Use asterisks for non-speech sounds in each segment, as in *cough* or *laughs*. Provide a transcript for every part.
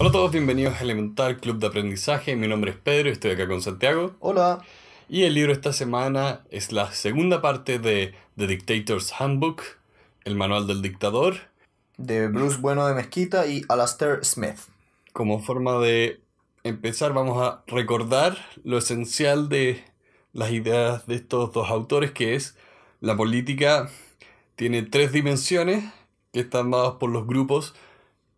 Hola a todos, bienvenidos a Elemental Club de Aprendizaje. Mi nombre es Pedro y estoy acá con Santiago. Hola. Y el libro esta semana es la segunda parte de The Dictator's Handbook, el manual del dictador. De Bruce Bueno de Mezquita y Alastair Smith. Como forma de empezar, vamos a recordar lo esencial de las ideas de estos dos autores, que es la política tiene tres dimensiones que están dadas por los grupos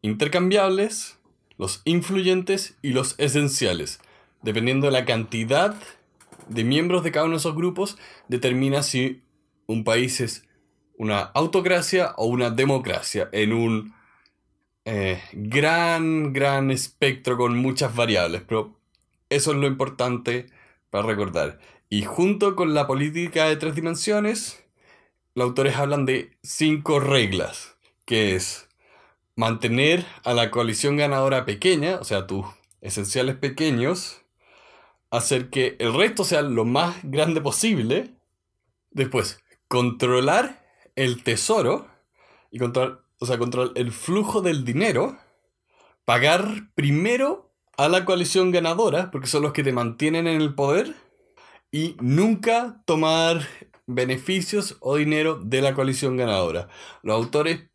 intercambiables, los influyentes y los esenciales. Dependiendo de la cantidad de miembros de cada uno de esos grupos, determina si un país es una autocracia o una democracia en un eh, gran, gran espectro con muchas variables. Pero eso es lo importante para recordar. Y junto con la política de tres dimensiones, los autores hablan de cinco reglas, que es mantener a la coalición ganadora pequeña, o sea, tus esenciales pequeños, hacer que el resto sea lo más grande posible. Después, controlar el tesoro y controlar, o sea, controlar el flujo del dinero. Pagar primero a la coalición ganadora, porque son los que te mantienen en el poder. Y nunca tomar beneficios o dinero de la coalición ganadora. Los autores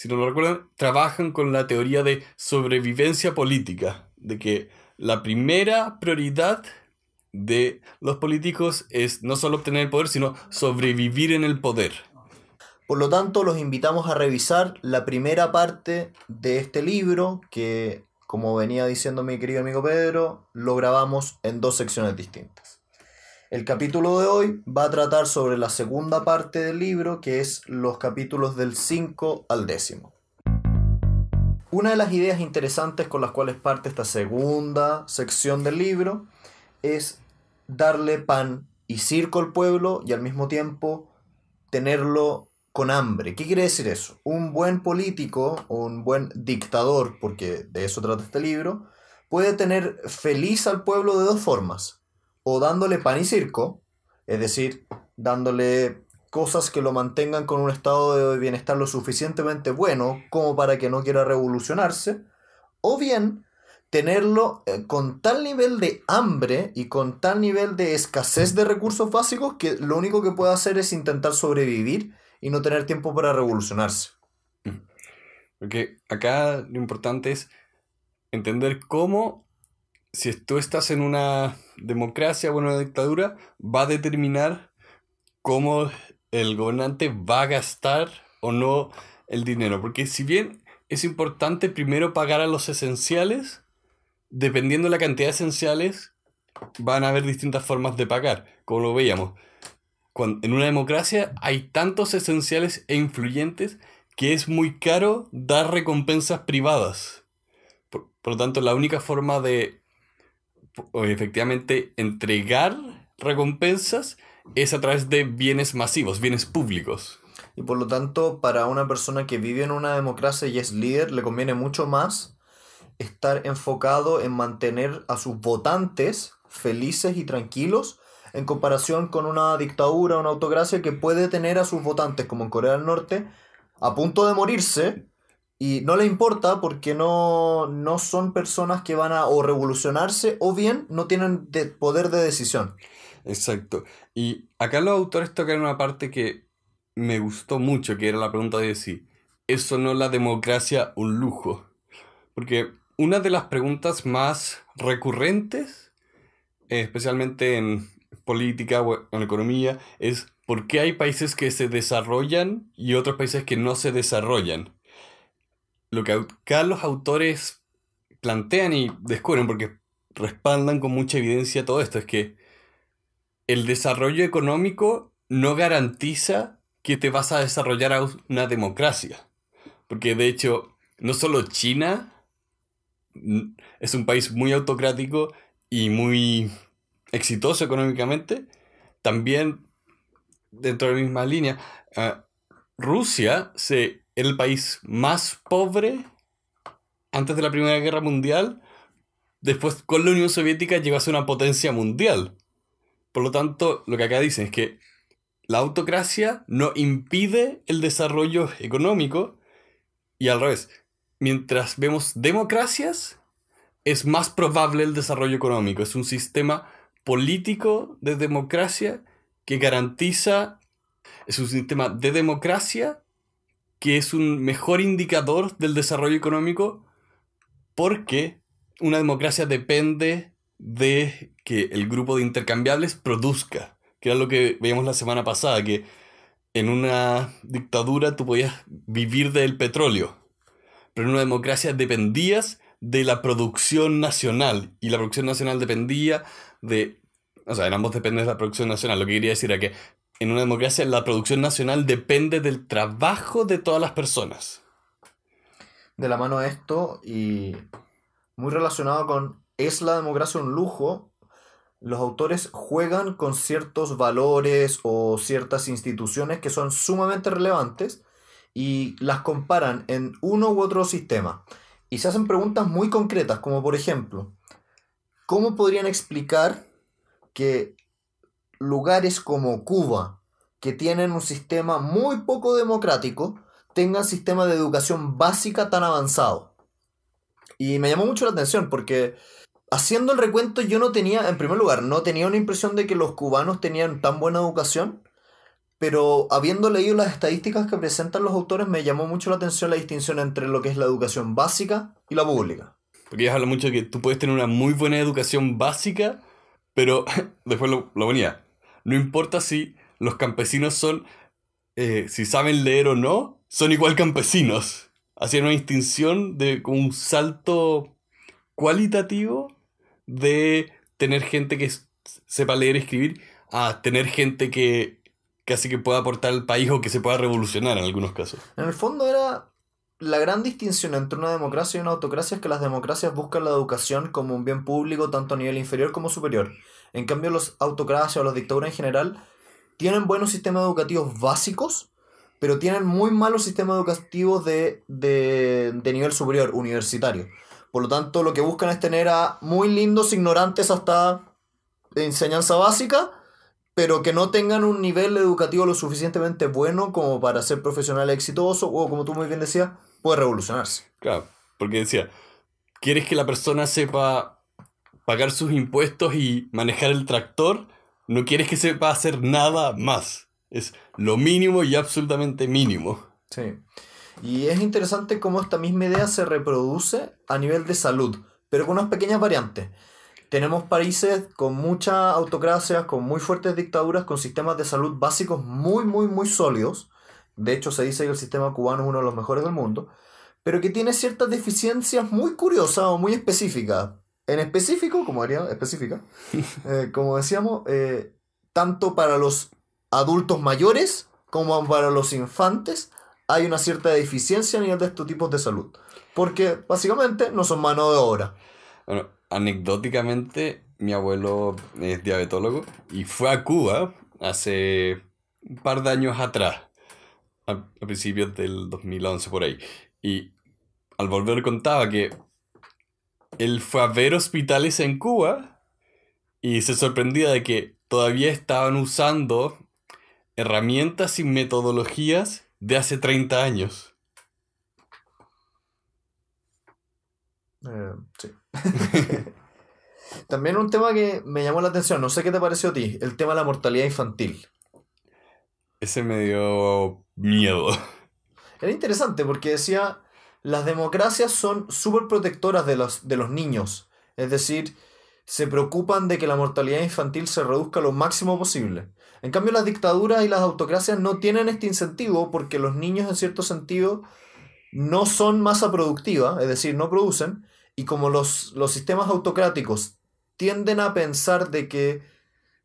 si no lo recuerdan, trabajan con la teoría de sobrevivencia política, de que la primera prioridad de los políticos es no solo obtener el poder, sino sobrevivir en el poder. Por lo tanto, los invitamos a revisar la primera parte de este libro, que, como venía diciendo mi querido amigo Pedro, lo grabamos en dos secciones distintas. El capítulo de hoy va a tratar sobre la segunda parte del libro, que es los capítulos del 5 al décimo. Una de las ideas interesantes con las cuales parte esta segunda sección del libro es darle pan y circo al pueblo y al mismo tiempo tenerlo con hambre. ¿Qué quiere decir eso? Un buen político o un buen dictador, porque de eso trata este libro, puede tener feliz al pueblo de dos formas o dándole pan y circo, es decir, dándole cosas que lo mantengan con un estado de bienestar lo suficientemente bueno como para que no quiera revolucionarse, o bien tenerlo eh, con tal nivel de hambre y con tal nivel de escasez de recursos básicos que lo único que puede hacer es intentar sobrevivir y no tener tiempo para revolucionarse. Porque mm. acá lo importante es entender cómo si tú estás en una democracia o en una dictadura, va a determinar cómo el gobernante va a gastar o no el dinero. Porque si bien es importante primero pagar a los esenciales, dependiendo de la cantidad de esenciales, van a haber distintas formas de pagar, como lo veíamos. Cuando, en una democracia hay tantos esenciales e influyentes que es muy caro dar recompensas privadas. por lo tanto, la única forma de efectivamente entregar recompensas es a través de bienes masivos, bienes públicos. Y por lo tanto, para una persona que vive en una democracia y es líder, le conviene mucho más estar enfocado en mantener a sus votantes felices y tranquilos en comparación con una dictadura, una autocracia que puede tener a sus votantes, como en Corea del Norte, a punto de morirse y no le importa porque no, no son personas que van a o revolucionarse o bien no tienen poder de decisión. Exacto. Y acá los autores tocan una parte que me gustó mucho, que era la pregunta de si eso no es la democracia un lujo. Porque una de las preguntas más recurrentes, especialmente en política o en economía, es ¿por qué hay países que se desarrollan y otros países que no se desarrollan? lo que acá los autores plantean y descubren, porque respaldan con mucha evidencia todo esto, es que el desarrollo económico no garantiza que te vas a desarrollar a una democracia. Porque de hecho, no solo China es un país muy autocrático y muy exitoso económicamente, también dentro de la misma línea, ah, Rusia se el país más pobre antes de la Primera Guerra Mundial. Después, con la Unión Soviética, llegó a ser una potencia mundial. Por lo tanto, lo que acá dicen es que la autocracia no impide el desarrollo económico y al revés, mientras vemos democracias, es más probable el desarrollo económico. Es un sistema político de democracia que garantiza, es un sistema de democracia que es un mejor indicador del desarrollo económico porque una democracia depende de que el grupo de intercambiables produzca, que era lo que veíamos la semana pasada, que en una dictadura tú podías vivir del petróleo, pero en una democracia dependías de la producción nacional y la producción nacional dependía de... O sea, en ambos depende de la producción nacional. Lo que quería decir era que en una democracia la producción nacional depende del trabajo de todas las personas. De la mano a esto y muy relacionado con ¿es la democracia un lujo? Los autores juegan con ciertos valores o ciertas instituciones que son sumamente relevantes y las comparan en uno u otro sistema. Y se hacen preguntas muy concretas, como por ejemplo, ¿cómo podrían explicar que lugares como Cuba, que tienen un sistema muy poco democrático, tengan sistema de educación básica tan avanzado. Y me llamó mucho la atención porque haciendo el recuento yo no tenía, en primer lugar, no tenía una impresión de que los cubanos tenían tan buena educación, pero habiendo leído las estadísticas que presentan los autores me llamó mucho la atención la distinción entre lo que es la educación básica y la pública. Porque ellos hablan mucho de que tú puedes tener una muy buena educación básica, pero *laughs* después lo, venía no importa si los campesinos son, eh, si saben leer o no, son igual campesinos. Hacían una distinción de un salto cualitativo de tener gente que sepa leer y escribir a tener gente que casi que pueda aportar al país o que se pueda revolucionar en algunos casos. En el fondo era la gran distinción entre una democracia y una autocracia es que las democracias buscan la educación como un bien público tanto a nivel inferior como superior. En cambio, los autocracias o las dictaduras en general tienen buenos sistemas educativos básicos, pero tienen muy malos sistemas educativos de, nivel superior, universitario. Por lo tanto, lo que buscan es tener a muy lindos ignorantes hasta enseñanza básica, pero que no tengan un nivel educativo lo suficientemente bueno como para ser profesional exitoso o, como tú muy bien decías, puede revolucionarse. Claro, porque decía, quieres que la persona sepa pagar sus impuestos y manejar el tractor, no quieres que se a hacer nada más. Es lo mínimo y absolutamente mínimo. Sí. Y es interesante cómo esta misma idea se reproduce a nivel de salud, pero con unas pequeñas variantes. Tenemos países con muchas autocracias, con muy fuertes dictaduras, con sistemas de salud básicos muy, muy, muy sólidos. De hecho, se dice que el sistema cubano es uno de los mejores del mundo, pero que tiene ciertas deficiencias muy curiosas o muy específicas. En específico, como haría específica, eh, como decíamos, eh, tanto para los adultos mayores como para los infantes hay una cierta deficiencia a nivel de estos tipos de salud. Porque básicamente no son mano de obra. Bueno, anecdóticamente, mi abuelo es diabetólogo y fue a Cuba hace un par de años atrás, a, principios del 2011 por ahí. Y al volver contaba que él fue a ver hospitales en Cuba y se sorprendía de que todavía estaban usando herramientas y metodologías de hace 30 años. Eh, sí. *laughs* También un tema que me llamó la atención, no sé qué te pareció a ti, el tema de la mortalidad infantil. Ese me dio miedo. Era interesante porque decía, las democracias son súper protectoras de los, niños. Es decir, se preocupan de que la mortalidad infantil se reduzca lo máximo posible. En cambio, las dictaduras y las autocracias no tienen este incentivo porque los niños, en cierto sentido, no son masa productiva, es decir, no producen, y como los, los sistemas autocráticos tienden a pensar de que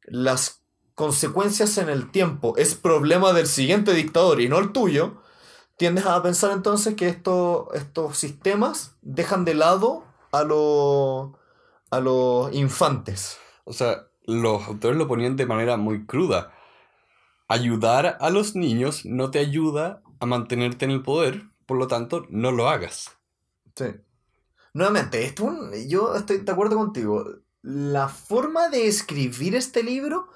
las consecuencias en el tiempo es problema del siguiente dictador y no el tuyo, tiendes a pensar entonces que estos sistemas dejan de lado a, lo, a los infantes. O sea, los autores lo ponían de manera muy cruda. Ayudar a los niños no te ayuda a mantenerte en el poder, por lo tanto, no lo hagas. Sí. Nuevamente, esto, yo estoy de acuerdo contigo. La forma de escribir este libro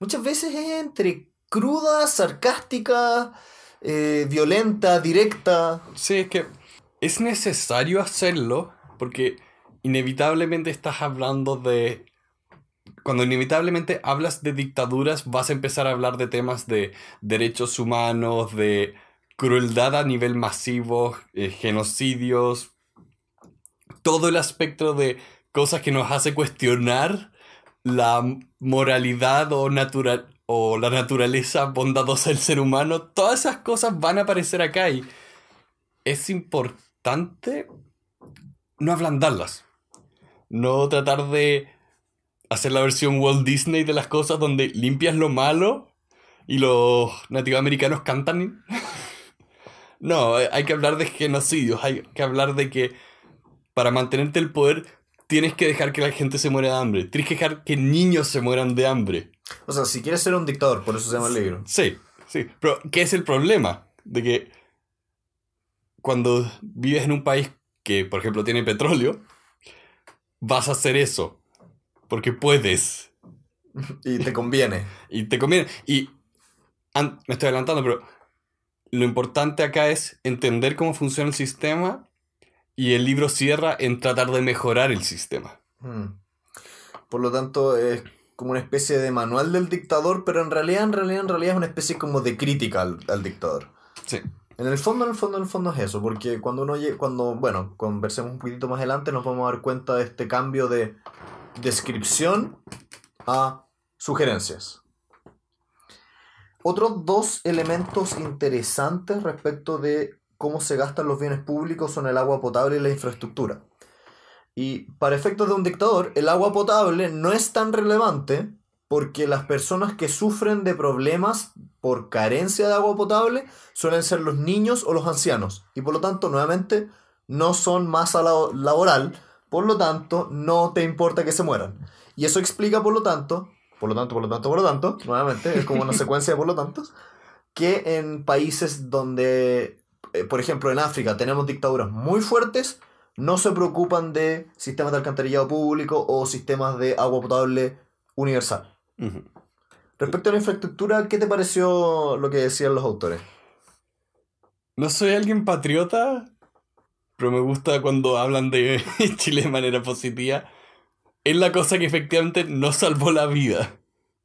muchas veces es entre cruda, sarcástica, eh, violenta, directa. Sí, es que es necesario hacerlo porque inevitablemente estás hablando de... Cuando inevitablemente hablas de dictaduras, vas a empezar a hablar de temas de derechos humanos, de crueldad a nivel masivo, eh, genocidios, todo el aspecto de cosas que nos hace cuestionar la moralidad o natural o la naturaleza bondadosa del ser humano, todas esas cosas van a aparecer acá y es importante no ablandarlas, no tratar de hacer la versión Walt Disney de las cosas donde limpias lo malo y los nativos americanos cantan. *laughs* no, eh, hay que hablar de genocidios, hay que hablar de que para mantenerte el poder tienes que dejar que la gente se muera de hambre, tienes que dejar que niños se mueran de hambre. O sea, si quieres ser un dictador, por eso se llama el libro. Sí, sí. Pero, ¿qué es el problema? De que cuando vives en un país que, por ejemplo, tiene petróleo, vas a hacer eso. Porque puedes. *laughs* *laughs* Y te conviene. y te conviene. Y me estoy adelantando, pero lo importante acá es entender cómo funciona el sistema y el libro cierra en tratar de mejorar el sistema. Hmm. Por lo tanto, es como una especie de manual del dictador, pero en realidad, en realidad, en realidad es una especie como de crítica al, dictador. Sí. En el fondo, en el fondo, en el fondo es eso, porque cuando uno cuando, bueno, conversemos un poquito más adelante, nos vamos a dar cuenta de este cambio de descripción a sugerencias. Otros dos elementos interesantes respecto de cómo se gastan los bienes públicos son el agua potable y la infraestructura. Y para efectos de un dictador, el agua potable no es tan relevante porque las personas que sufren de problemas por carencia de agua potable suelen ser los niños o los ancianos. Y por lo tanto, nuevamente, no son masa laboral, por lo tanto, no te importa que se mueran. Y eso explica, por lo tanto, por lo tanto, por lo tanto, por lo tanto, nuevamente, es como una *laughs* secuencia de por lo tanto, que en países donde, eh, por ejemplo, en África tenemos dictaduras muy fuertes, no se preocupan de sistemas de alcantarillado público o sistemas de agua potable universal. Respecto a la infraestructura, ¿qué te pareció lo que decían los autores? No soy alguien patriota, pero me gusta cuando hablan de *laughs* Chile de manera positiva. Es la cosa que efectivamente nos salvó la vida,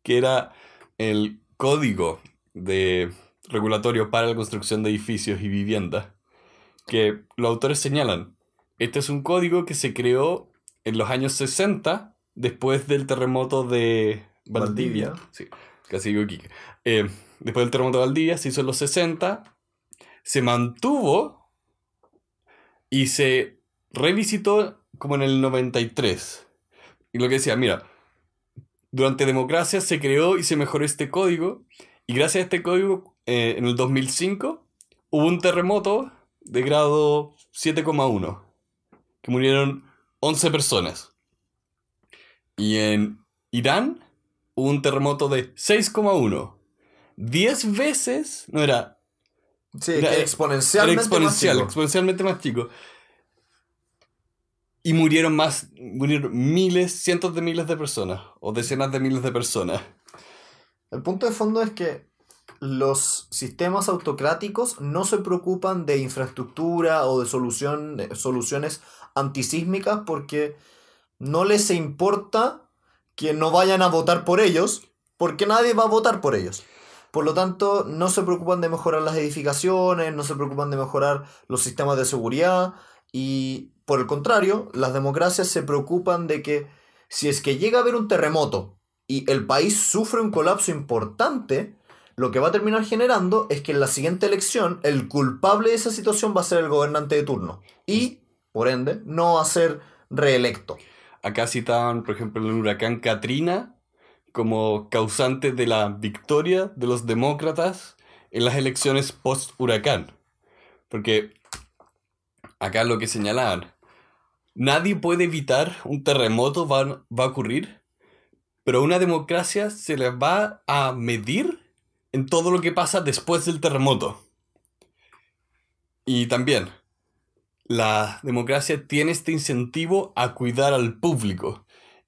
que era el código de regulatorio para la construcción de edificios y viviendas, que los autores señalan este es un código que se creó en los años 60, después del terremoto de Valdivia. Sí, casi digo aquí. Eh, después del terremoto de Valdivia, se hizo en los 60, se mantuvo y se revisitó como en el 93. Y lo que decía, mira, durante democracia se creó y se mejoró este código, y gracias a este código, eh, en el 2005, hubo un terremoto de grado 7,1 que murieron 11 personas. Y en Irán hubo un terremoto de 6,1. Diez veces, no era... Sí, exponencialmente exponencial, exponencialmente más chico. Y murieron más, miles, cientos de miles de personas, o decenas de miles de personas. El punto de fondo es que los sistemas autocráticos no se preocupan de infraestructura o de solución, soluciones antisísmicas porque no les importa que no vayan a votar por ellos, porque nadie va a votar por ellos. Por lo tanto, no se preocupan de mejorar las edificaciones, no se preocupan de mejorar los sistemas de seguridad y, por el contrario, las democracias se preocupan de que si es que llega a haber un terremoto y el país sufre un colapso importante, lo que va a terminar generando es que en la siguiente elección el culpable de esa situación va a ser el gobernante de turno. Y por ende, no va a ser reelecto. Acá citaban, por ejemplo, el huracán Katrina como causante de la victoria de los demócratas en las elecciones post-huracán. Porque acá lo que señalaban, nadie puede evitar un terremoto, va, va a ocurrir, pero una democracia se le va a medir en todo lo que pasa después del terremoto. Y también, la democracia tiene este incentivo a cuidar al público.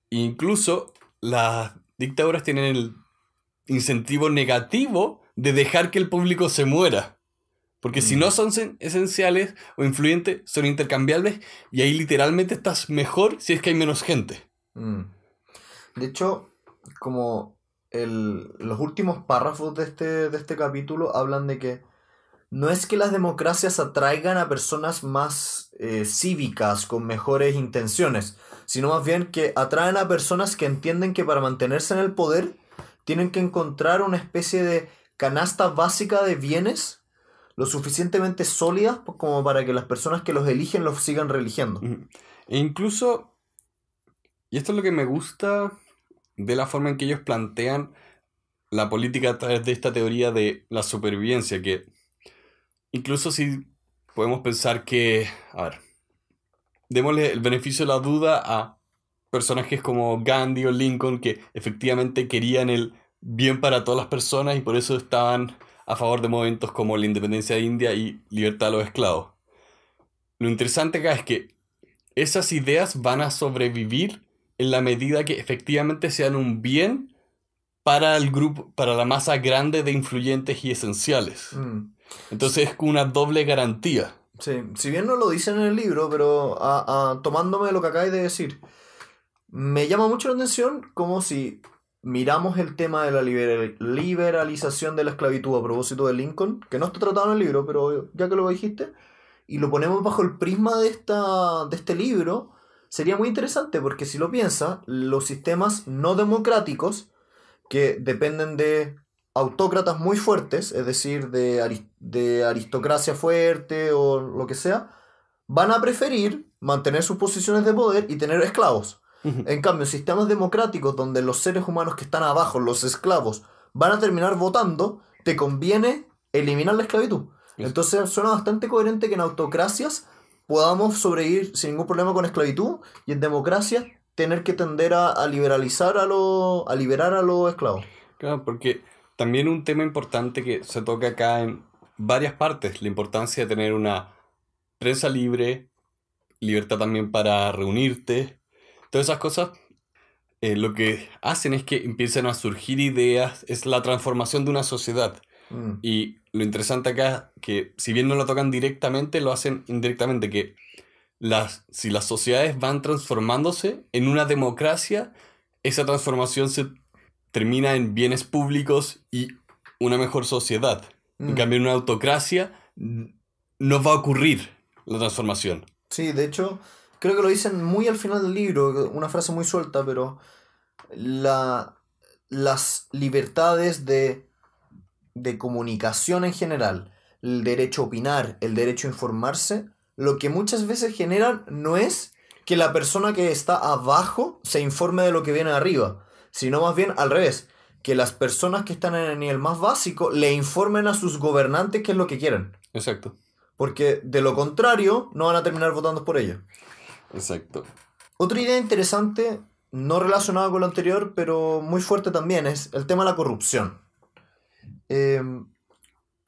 Incluso las dictaduras tienen el incentivo negativo de dejar que el público se muera. Porque si mm. no son esenciales o influyentes, son intercambiables y ahí literalmente estás mejor si es que hay menos gente. Mm. De hecho, como el, los últimos párrafos de este, de este capítulo hablan de que no es que las democracias atraigan a personas más eh, cívicas, con mejores intenciones, sino más bien que atraen a personas que entienden que para mantenerse en el poder tienen que encontrar una especie de canasta básica de bienes lo suficientemente sólidas como para que las personas que los eligen los sigan religiendo. E incluso, y esto es lo que me gusta de la forma en que ellos plantean la política a través de esta teoría de la supervivencia, que incluso si podemos pensar que, a ver, démosle el beneficio de la duda a personajes como Gandhi o Lincoln que efectivamente querían el bien para todas las personas y por eso estaban a favor de movimientos como la independencia de India y libertad a los esclavos. Lo interesante acá es que esas ideas van a sobrevivir en la medida que efectivamente sean un bien para el grupo, para la masa grande de influyentes y esenciales. Mm. Entonces es una doble garantía. Sí, si bien no lo dicen en el libro, pero a, tomándome lo que acabáis de decir, me llama mucho la atención como si miramos el tema de la liberalización de la esclavitud a propósito de Lincoln, que no está tratado en el libro, pero ya que lo dijiste, y lo ponemos bajo el prisma de, esta, de este libro, sería muy interesante porque si lo piensa, los sistemas no democráticos que dependen de autócratas muy fuertes, es decir, de, de aristocracia fuerte o lo que sea, van a preferir mantener sus posiciones de poder y tener esclavos. En cambio, sistemas democráticos donde los seres humanos que están abajo, los esclavos, van a terminar votando, te conviene eliminar la esclavitud. Entonces suena bastante coherente que en autocracias podamos sobrevivir sin ningún problema con esclavitud y en democracia tener que tender a, a liberalizar a los a liberar a los esclavos. Claro, porque también un tema importante que se toca acá en varias partes, la importancia de tener una prensa libre, libertad también para reunirte, todas esas cosas. Eh, lo que hacen es que empiezan a surgir ideas, es la transformación de una sociedad. Mm. Y lo interesante acá es que si bien no lo tocan directamente, lo hacen indirectamente, que las, si las sociedades van transformándose en una democracia, esa transformación se termina en bienes públicos y una mejor sociedad. En mm. cambio, en una autocracia no va a ocurrir la transformación. Sí, de hecho, creo que lo dicen muy al final del libro, una frase muy suelta, pero las libertades de comunicación en general, el derecho a opinar, el derecho a informarse, lo que muchas veces generan no es que la persona que está abajo se informe de lo que viene arriba, sino más bien al revés, que las personas que están en el nivel más básico le informen a sus gobernantes qué es lo que quieren. Exacto. Porque de lo contrario, no van a terminar votando por ellos. Exacto. Otra idea interesante, no relacionada con lo anterior, pero muy fuerte también, es el tema de la corrupción. Em,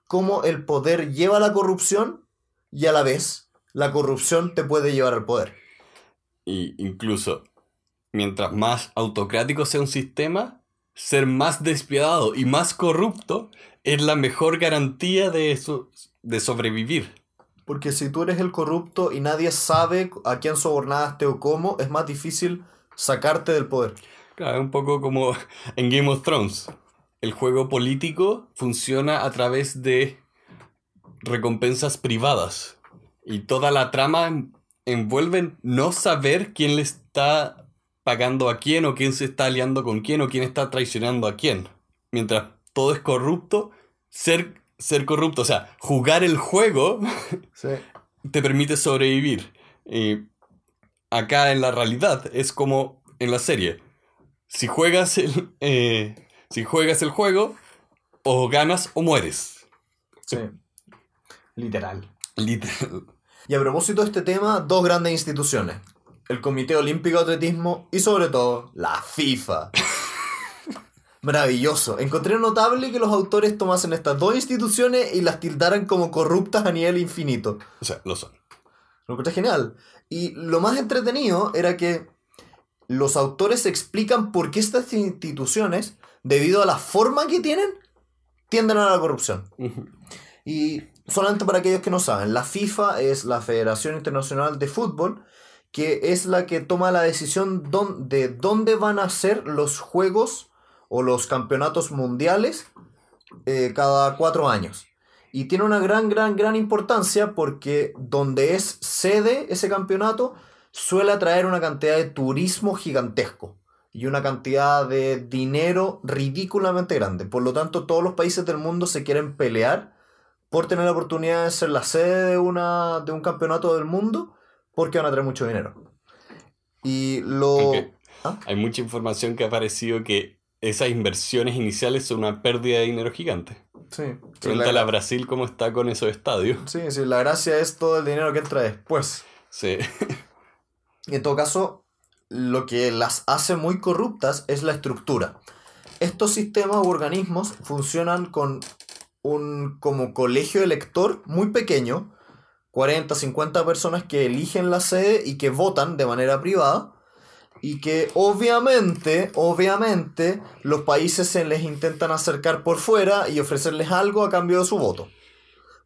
cómo el poder lleva a la corrupción y a la vez la corrupción te puede llevar al poder. Y incluso mientras más autocrático sea un sistema, ser más despiadado y más corrupto es la mejor garantía de, de sobrevivir. Porque si tú eres el corrupto y nadie sabe a quién sobornaste o cómo, es más difícil sacarte del poder. Claro, es un poco como en Game of Thrones. El juego político funciona a través de recompensas privadas. Y toda la trama envuelve no saber quién le está pagando a quién o quién se está aliando con quién o quién está traicionando a quién. Mientras todo es corrupto, ser, ser corrupto, o sea, jugar el juego *laughs* te permite sobrevivir. acá en la realidad es como en la serie. Si juegas el, *laughs* eh, si juegas el juego, o ganas o mueres. Sí. Literal. Literal. Y a propósito de este tema, dos grandes instituciones el Comité Olímpico de Atletismo y sobre todo la FIFA. *laughs* Maravilloso. Encontré notable que los autores tomasen estas dos instituciones y las tildaran como corruptas a nivel infinito. O sea, lo son. Lo encontré genial. Y lo más entretenido era que los autores explican por qué estas instituciones, debido a la forma que tienen, tienden a la corrupción. Y solamente para aquellos que no saben, la FIFA es la Federación Internacional de Fútbol que es la que toma la decisión de dónde van a ser los juegos o los campeonatos mundiales eh, cada cuatro años. Y tiene una gran, gran, gran importancia porque donde es sede ese campeonato suele atraer una cantidad de turismo gigantesco y una cantidad de dinero ridículamente grande. Por lo tanto, todos los países del mundo se quieren pelear por tener la oportunidad de ser la sede de, de un campeonato del mundo porque van a traer mucho dinero. Y lo... ¿Ah? Hay mucha información que ha aparecido que esas inversiones iniciales son una pérdida de dinero gigante. Sí. la... Brasil cómo está con esos estadios. Sí, sí, la gracia es todo el dinero que entra después. Sí. Y en todo caso, lo que las hace muy corruptas es la estructura. Estos sistemas u organismos funcionan con un como colegio elector muy pequeño, 40, 50 personas que eligen la sede y que votan de manera privada y que obviamente, obviamente los países se les intentan acercar por fuera y ofrecerles algo a cambio de su voto.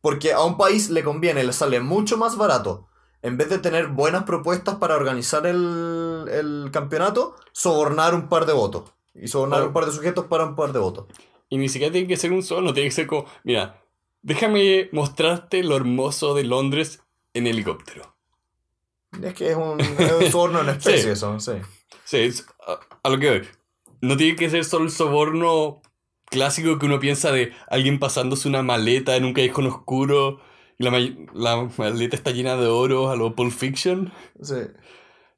Porque a un país le conviene, le sale mucho más barato. En vez de tener buenas propuestas para organizar el, campeonato, sobornar un par de votos. Y sobornar un par de sujetos para un par de votos. Y ni siquiera tiene que ser un solo, tiene que ser como, mira, Déjame mostrarte lo hermoso de Londres en helicóptero. Es que es un, soborno en *laughs* especie sí. eso, sí. a, lo que voy. No tiene que ser solo el soborno clásico que uno piensa de alguien pasándose una maleta en un callejón oscuro y la, maleta está llena de oro a lo Pulp Fiction. Sí.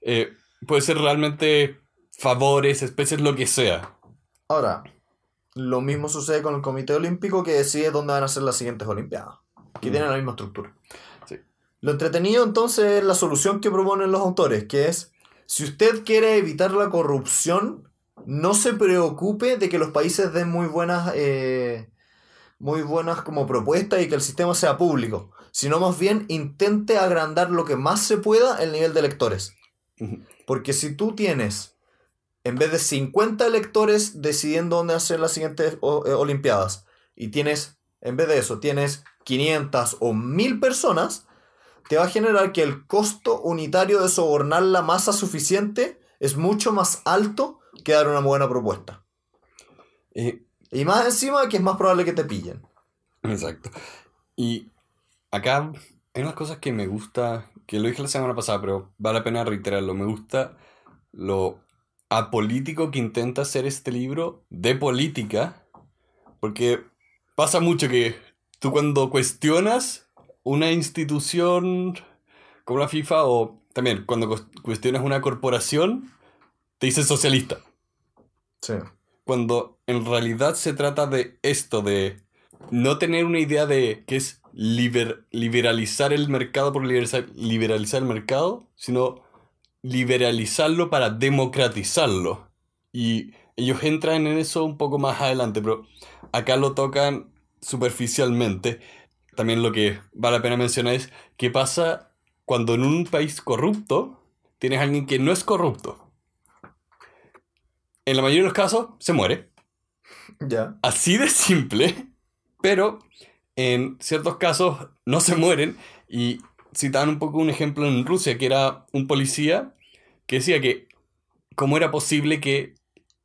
Eh, puede ser realmente favores, especies, lo que sea. Ahora, lo mismo sucede con el Comité Olímpico que decide dónde van a ser las siguientes Olimpiadas, que mm. tienen la misma estructura. Lo entretenido entonces es la solución que proponen los autores, que es, si usted quiere evitar la corrupción, no se preocupe de que los países den muy buenas, eh, muy buenas como propuestas y que el sistema sea público, sino más bien intente agrandar lo que más se pueda el nivel de electores. Porque si tú tienes en vez de 50 electores decidiendo dónde hacer las siguientes eh, Olimpiadas, y tienes, en vez de eso, tienes 500 o 1000 personas, te va a generar que el costo unitario de sobornar la masa suficiente es mucho más alto que dar una buena propuesta. Y, más encima que es más probable que te pillen. Exacto. Y acá hay unas cosas que me gusta, que lo dije la semana pasada, pero vale la pena reiterarlo. Me gusta lo a político que intenta hacer este libro de política, porque pasa mucho que tú cuando cuestionas una institución como la FIFA o también cuando cuestionas una corporación, te dicen socialista. Cuando en realidad se trata de esto, de no tener una idea de qué es liberalizar el mercado por liberalizar el mercado, sino liberalizarlo para democratizarlo. Y ellos entran en eso un poco más adelante, pero acá lo tocan superficialmente. También lo que vale la pena mencionar es qué pasa cuando en un país corrupto tienes a alguien que no es corrupto. En la mayoría de los casos se muere. Ya. Así de simple. Pero en ciertos casos no se mueren y citaban un poco un ejemplo en Rusia, que era un policía que decía que cómo era posible que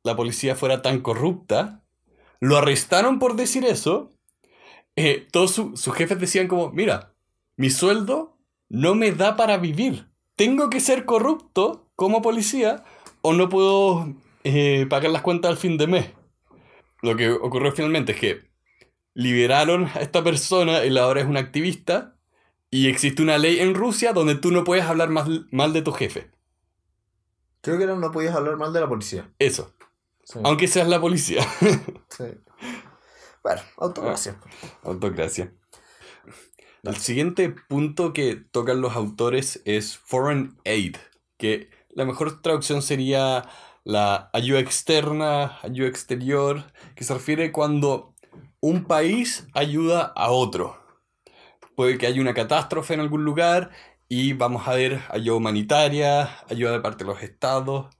la policía fuera tan corrupta, lo arrestaron por decir eso, eh, todos sus jefes decían como, mira, mi sueldo no me da para vivir, tengo que ser corrupto como policía o no puedo eh, pagar las cuentas al fin de mes. Lo que ocurrió finalmente es que liberaron a esta persona, él ahora es un activista, y existe una ley en Rusia donde tú no puedes hablar mal, mal de tu jefe. Creo que no, podías hablar mal de la policía. Eso. Aunque seas la policía. *laughs* sí. Bueno, autocracia. Ah, autocracia. El siguiente punto que tocan los autores es Foreign Aid, que la mejor traducción sería la ayuda externa, ayuda exterior, que se refiere cuando un país ayuda a otro puede que haya una catástrofe en algún lugar y vamos a ver ayuda humanitaria, ayuda de parte de los estados.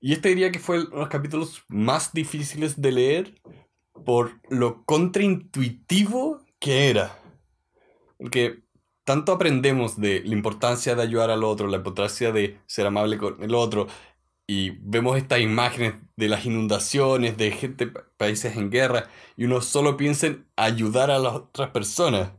Y este diría que fue uno de los capítulos más difíciles de leer por lo contraintuitivo que era. Porque tanto aprendemos de la importancia de ayudar al otro, la importancia de ser amable con el otro, y vemos estas imágenes de las inundaciones, de gente, países en guerra, y uno solo piensa en ayudar a las otras personas.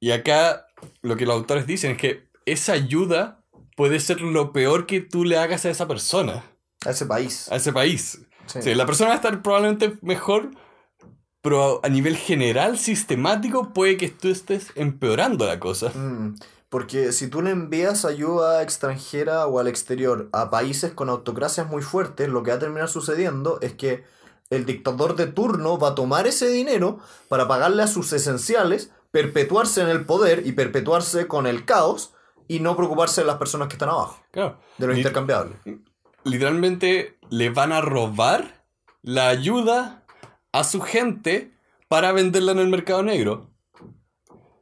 Y acá lo que los autores dicen es que esa ayuda puede ser lo peor que tú le hagas a esa persona. A ese país. A ese país. Sí. la persona va a estar probablemente mejor, pero a nivel general, sistemático, puede que tú estés empeorando la cosa. Mm, porque si tú le envías ayuda extranjera o al exterior a países con autocracias muy fuertes, lo que va a terminar sucediendo es que el dictador de turno va a tomar ese dinero para pagarle a sus esenciales perpetuarse en el poder y perpetuarse con el caos y no preocuparse de las personas que están abajo. Claro. De lo intercambiable. Literalmente le van a robar la ayuda a su gente para venderla en el mercado negro.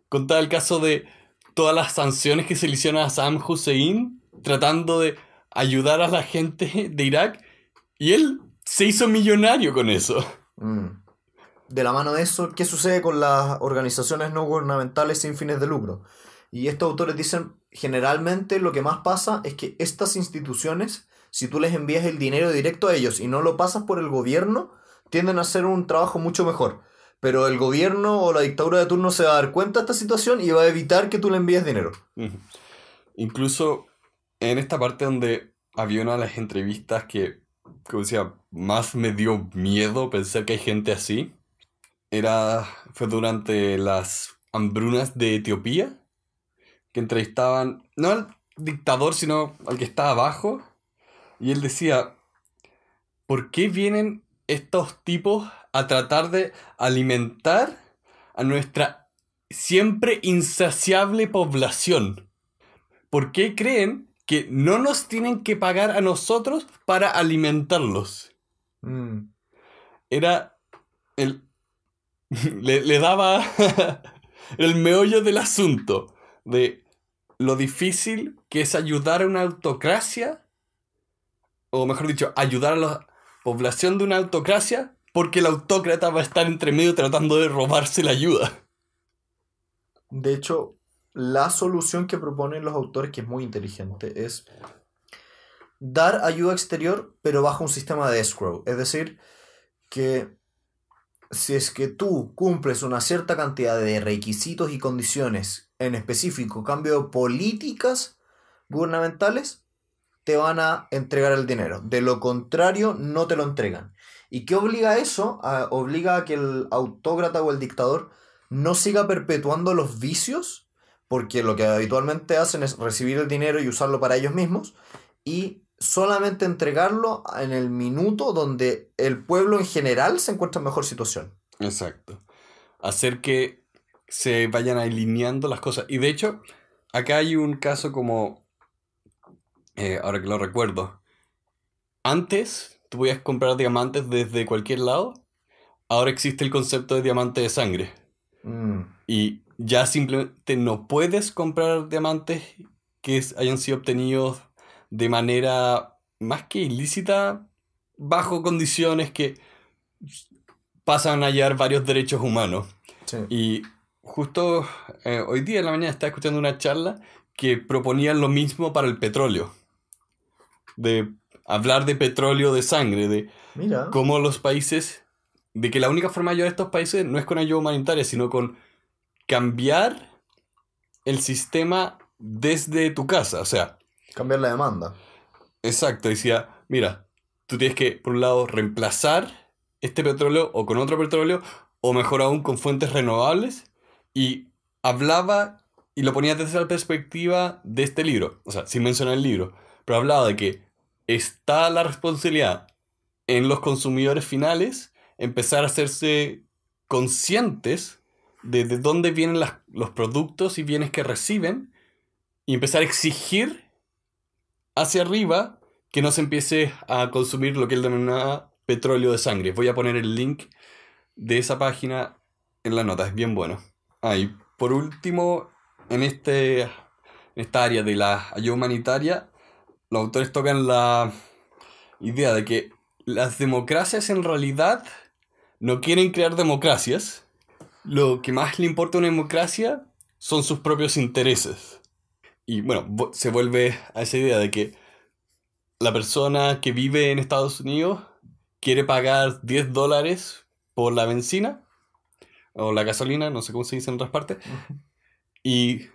Contaba el caso de todas las sanciones que se le hicieron a Saddam Hussein tratando de ayudar a la gente de Irak y él se hizo millonario con eso. Mm de la mano de eso, ¿qué sucede con las organizaciones no gubernamentales sin fines de lucro? Y estos autores dicen, generalmente lo que más pasa es que estas instituciones, si tú les envías el dinero directo a ellos y no lo pasas por el gobierno, tienden a hacer un trabajo mucho mejor. Pero el gobierno o la dictadura de turno se va a dar cuenta de esta situación y va a evitar que tú le envíes dinero. Incluso en esta parte donde había una de las entrevistas que, como decía, más me dio miedo pensar que hay gente así era, fue durante las hambrunas de Etiopía, que entrevistaban, no al dictador, sino al que estaba abajo, y él decía, ¿por qué vienen estos tipos a tratar de alimentar a nuestra siempre insaciable población? ¿Por qué creen que no nos tienen que pagar a nosotros para alimentarlos? Mm. Era el le, daba *laughs* el meollo del asunto de lo difícil que es ayudar a una autocracia, o mejor dicho, ayudar a la población de una autocracia, porque el autócrata va a estar entre medio tratando de robarse la ayuda. De hecho, la solución que proponen los autores, que es muy inteligente, es dar ayuda exterior, pero bajo un sistema de escrow. Es decir, que si es que tú cumples una cierta cantidad de requisitos y condiciones, en específico cambio de políticas gubernamentales, te van a entregar el dinero. De lo contrario, no te lo entregan. ¿Y qué obliga a eso? obliga a que el autócrata o el dictador no siga perpetuando los vicios, porque lo que habitualmente hacen es recibir el dinero y usarlo para ellos mismos, y solamente entregarlo en el minuto donde el pueblo en general se encuentra en mejor situación. Exacto. Hacer que se vayan alineando las cosas. Y de hecho, acá hay un caso como, eh, ahora que lo recuerdo, antes tú podías comprar diamantes desde cualquier lado, ahora existe el concepto de diamante de sangre. Mm. Y ya simplemente no puedes comprar diamantes que hayan sido obtenidos de manera más que ilícita, bajo condiciones que pasan a hallar varios derechos humanos. Y justo eh, hoy día en la mañana estaba escuchando una charla que proponían lo mismo para el petróleo. De hablar de petróleo de sangre, de cómo los países, de que la única forma de ayudar a estos países no es con ayuda humanitaria, sino con cambiar el sistema desde tu casa. O sea, Cambiar la demanda. Exacto, decía, mira, tú tienes que, por un lado, reemplazar este petróleo o con otro petróleo, o mejor aún, con fuentes renovables, y hablaba y lo ponía desde la perspectiva de este libro, o sea, sin mencionar el libro, pero hablaba de que está la responsabilidad en los consumidores finales empezar a hacerse conscientes de, dónde vienen los productos y bienes que reciben y empezar a exigir hacia arriba que no se empiece a consumir lo que él denomina petróleo de sangre. Voy a poner el link de esa página en la nota, es bien bueno. Ahí, por último, en, este, en esta área de la ayuda humanitaria, los autores tocan la idea de que las democracias en realidad no quieren crear democracias. Lo que más le importa a una democracia son sus propios intereses y bueno, se vuelve a esa idea de que la persona que vive en Estados Unidos quiere pagar 10 dólares por la benzina o la gasolina, no sé cómo se dice en otras partes. Y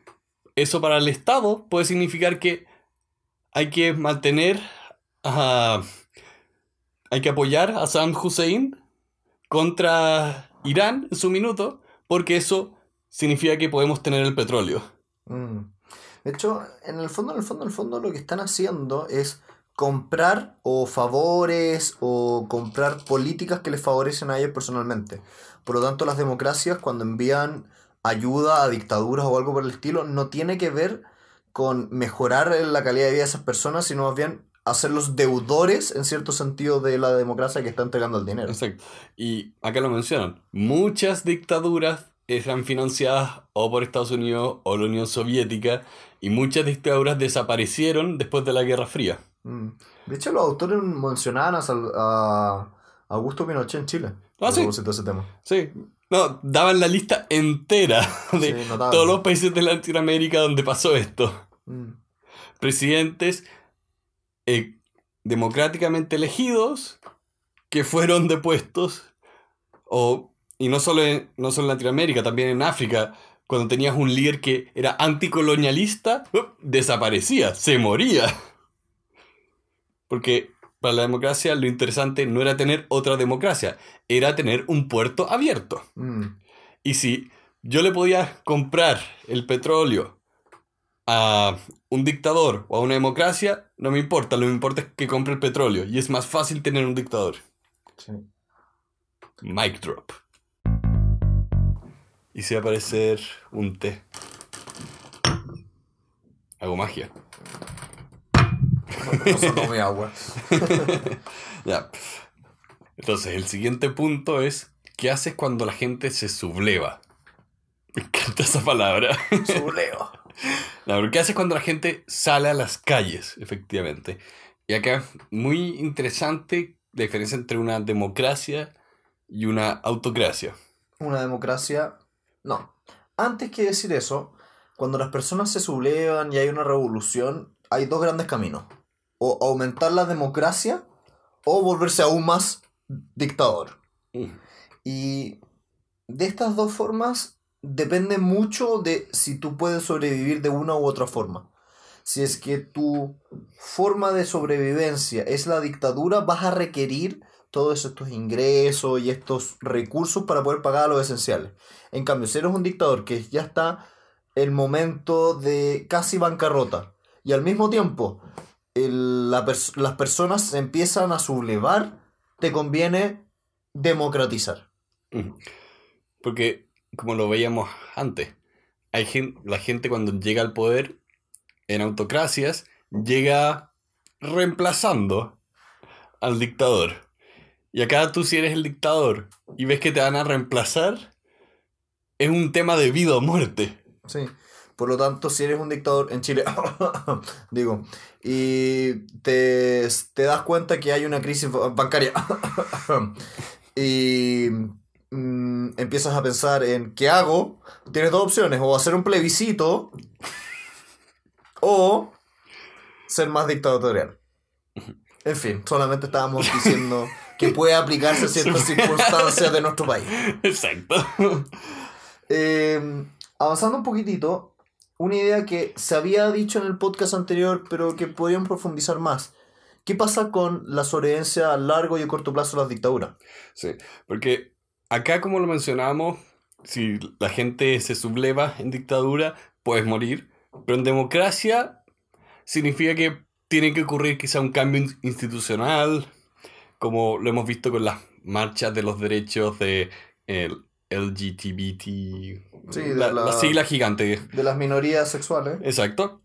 eso para el Estado puede significar que hay que mantener, a, hay que apoyar a Saddam Hussein contra Irán en su minuto, porque eso significa que podemos tener el petróleo. Mm. De hecho, en el fondo, en el fondo, en el fondo, lo que están haciendo es comprar o favores o comprar políticas que les favorecen a ellos personalmente. Por lo tanto, las democracias cuando envían ayuda a dictaduras o algo por el estilo, no tiene que ver con mejorar la calidad de vida de esas personas, sino más bien hacerlos deudores en cierto sentido de la democracia que está entregando el dinero. Exacto. Y acá lo mencionan, muchas dictaduras eran financiadas o por Estados Unidos o la Unión Soviética y muchas de estas obras desaparecieron después de la Guerra Fría. Mm. De hecho, los autores mencionaban a, Augusto Pinochet en Chile. Ah, sí. No, daban la lista entera de todos los países de Latinoamérica donde pasó esto. Mm. Presidentes eh, democráticamente elegidos que fueron depuestos o y no solo en, no solo en Latinoamérica, también en África, cuando tenías un líder que era anticolonialista, desaparecía, se moría. Porque para la democracia lo interesante no era tener otra democracia, era tener un puerto abierto. Mm. Y si yo le podía comprar el petróleo a un dictador o a una democracia, no me importa, lo que me importa es que compre el petróleo y es más fácil tener un dictador. Mic drop. ¿Y a aparecer un té. Hago magia. Eso tomé agua. *laughs* ya. Entonces, el siguiente punto es: ¿qué haces cuando la gente se subleva? Me encanta esa palabra. Subleo. *laughs* ¿qué haces cuando la gente sale a las calles? Efectivamente. Y acá, muy interesante la diferencia entre una democracia y una autocracia. Una democracia no. Antes que decir eso, cuando las personas se sublevan y hay una revolución, hay dos grandes caminos. O aumentar la democracia o volverse aún más dictador. Mm. Y de estas dos formas depende mucho de si tú puedes sobrevivir de una u otra forma. Si es que tu forma de sobrevivencia es la dictadura, vas a requerir todos estos ingresos y estos recursos para poder pagar a los esenciales. En cambio, si eres un dictador que ya está el momento de casi bancarrota y al mismo tiempo las personas empiezan a sublevar, te conviene democratizar. Mm. Porque, como lo veíamos antes, hay la gente cuando llega al poder en autocracias llega reemplazando al dictador. Y acá tú si eres el dictador y ves que te van a reemplazar, es un tema de vida o muerte. Sí. Por lo tanto, si eres un dictador en Chile, *laughs* digo, y te, das cuenta que hay una crisis bancaria *laughs* y mm, empiezas a pensar en qué hago, tienes dos opciones, o hacer un plebiscito o ser más dictatorial. En fin, solamente estábamos diciendo *laughs* que puede aplicarse a ciertas circunstancias de nuestro país. Exacto. Eh, avanzando un poquitito, una idea que se había dicho en el podcast anterior, pero que podrían profundizar más. ¿Qué pasa con la sobrevivencia a largo y a corto plazo de las dictaduras? Sí, porque acá, como lo mencionamos, si la gente se subleva en dictadura, puedes morir. Pero en democracia significa que tiene que ocurrir quizá un cambio institucional, como lo hemos visto con las marchas de los derechos de el eh, LGBT. Sí, de la, sigla gigante. De las minorías sexuales. Exacto.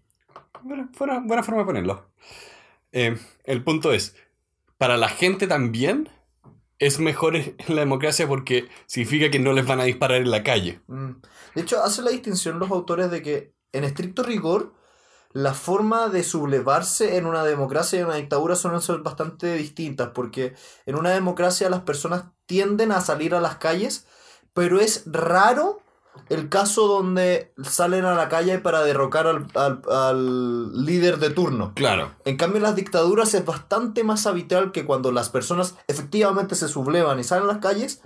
Bueno, buena, buena, forma de ponerlo. Eh, el punto es, para la gente también es mejor *laughs* la democracia porque significa que no les van a disparar en la calle. Mm. De hecho, hace la distinción los autores de que en estricto rigor la forma de sublevarse en una democracia y en una dictadura suelen ser bastante distintas, porque en una democracia las personas tienden a salir a las calles, pero es raro el caso donde salen a la calle para derrocar al, líder de turno. Claro. En cambio, en las dictaduras es bastante más habitual que cuando las personas efectivamente se sublevan y salen a las calles,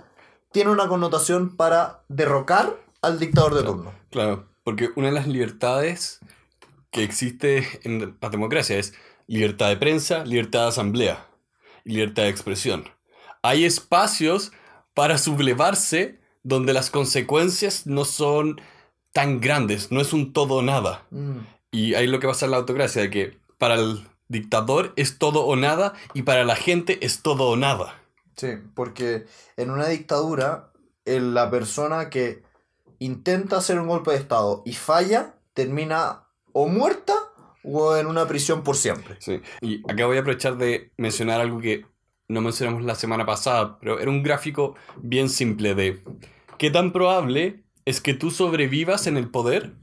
tiene una connotación para derrocar al dictador de turno. Claro, porque una de las libertades que existe en la democracia es libertad de prensa, libertad de asamblea libertad de expresión. Hay espacios para sublevarse donde las consecuencias no son tan grandes, no es un todo o nada. Mm. Y ahí lo que pasa en la autocracia, de que para el dictador es todo o nada y para la gente es todo o nada. Sí, porque en una dictadura, la persona que intenta hacer un golpe de Estado y falla, termina o muerta o en una prisión por siempre. Y acá voy a aprovechar de mencionar algo que no mencionamos la semana pasada, pero era un gráfico bien simple de qué tan probable es que tú sobrevivas en el poder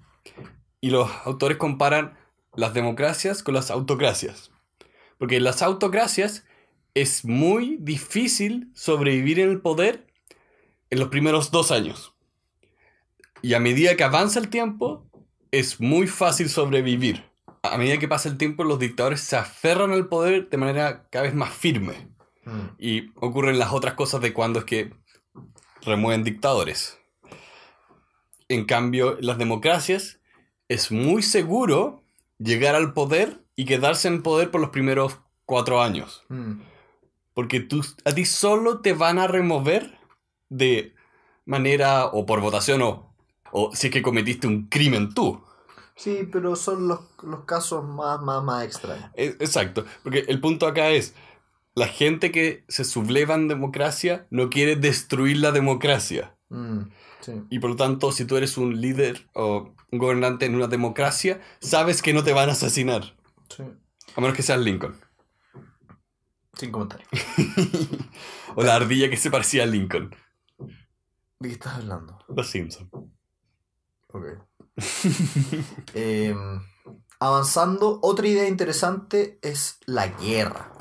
y los autores comparan las democracias con las autocracias. Porque en las autocracias es muy difícil sobrevivir en el poder en los primeros dos años. Y a medida que avanza el tiempo, es muy fácil sobrevivir. A medida que pasa el tiempo, los dictadores se aferran al poder de manera cada vez más firme. Mm. Y ocurren las otras cosas de cuando es que remueven dictadores. En cambio, las democracias es muy seguro llegar al poder y quedarse en poder por los primeros cuatro años. Mm. Porque a ti solo te van a remover de manera o por votación o o si es que cometiste un crimen tú. Sí, pero son los, casos más, más, extraños. E, exacto, porque el punto acá es, la gente que se subleva en democracia no quiere destruir la democracia. Mm, y por lo tanto, si tú eres un líder o un gobernante en una democracia, sabes que no te van a asesinar. A menos que seas Lincoln. Sin comentario. *laughs* o la ardilla que se parecía a Lincoln. ¿De qué estás hablando? Los Simpson. Em, avanzando, otra idea interesante es la guerra.